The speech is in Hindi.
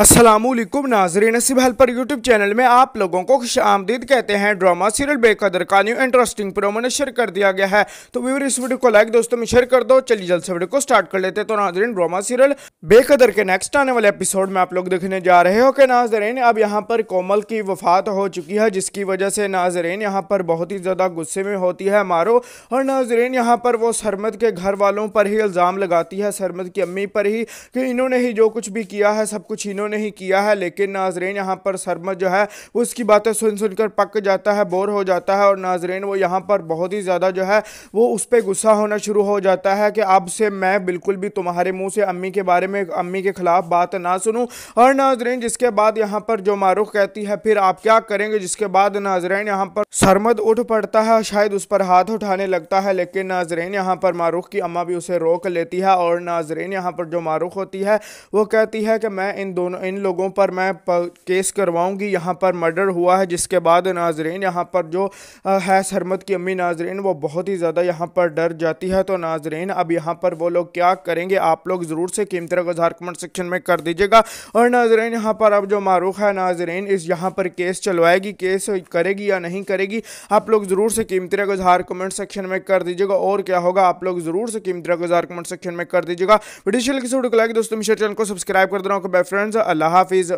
असलम नाजरीन नसीब हेल्पर यूट्यूब चैनल में आप लोगों को खुश आमदीद कहते हैं ड्रामा सीरियल बेकदर का न्यू इंटरेस्टिंग प्रोमो ने शेयर कर दिया गया है तो व्यूवर इस वीडियो को लाइक दोस्तों में शेयर कर दो चलिए जल्द से वीडियो को स्टार्ट कर लेते हैं तो नाजरीन ड्रामा सीरियल बेकदर के नेक्स्ट आने वाले एपिसोड में आप लोग देखने जा रहे हो कि नाजरीन अब यहाँ पर कोमल की वफात हो चुकी है जिसकी वजह से नाजरीन यहाँ पर बहुत ही ज़्यादा गुस्से में होती है मारो और नाजरीन यहाँ पर वो सरमद के घर वालों पर ही इल्ज़ाम लगाती है सरमद की अम्मी पर ही कि इन्होंने ही जो कुछ भी किया है सब कुछ इन्होंने उन्होंने ही किया है लेकिन नाजरेन यहाँ पर सरमद जो है उसकी बातें सुन सुनकर पक जाता है बोर हो जाता है और नाजरेन वो यहाँ पर बहुत ही ज़्यादा जो है वो उस पर गुस्सा होना शुरू हो जाता है कि अब से मैं बिल्कुल भी तुम्हारे मुँह से अम्मी के बारे में अम्मी के ख़िलाफ़ बात ना सुनूँ और नाजरीन जिसके बाद यहाँ पर जो मारूख कहती है फिर आप क्या करेंगे जिसके बाद नाजरेन यहाँ पर सरमद उठ पड़ता है शायद उस पर हाथ उठाने लगता है लेकिन नाजरेन यहाँ पर मारूख की अम्मा भी उसे रोक लेती है और नाजरेन यहाँ पर जो मारूख होती है वो कहती है कि मैं इन दोनों उन इन लोगों पर मैं केस करवाऊंगी यहाँ पर मर्डर हुआ है जिसके बाद नाजरेन यहाँ पर जो है सरमत की अम्मी नाजरेन वो बहुत ही ज़्यादा यहाँ पर डर जाती है तो नाजरेन अब यहाँ पर वो लोग क्या करेंगे आप लोग ज़रूर से कीमत रगजार कमेंट सेक्शन में कर दीजिएगा और नाजरेन यहाँ पर अब जो मारूख है नाजरेन इस यहाँ पर केस चलवाएगी केस करेगी या नहीं करेगी आप लोग ज़रूर से कीमती गुजार कमेंट सेक्शन में कर दीजिएगा और क्या होगा आप लोग ज़रूर से कीमती गुजार कमेंट सेक्शन में कर दीजिएगा वीडियो तो लाइक दोस्तों मिशर चैनल को सब्सक्राइब कर देना फ्रेंड्स Allah is.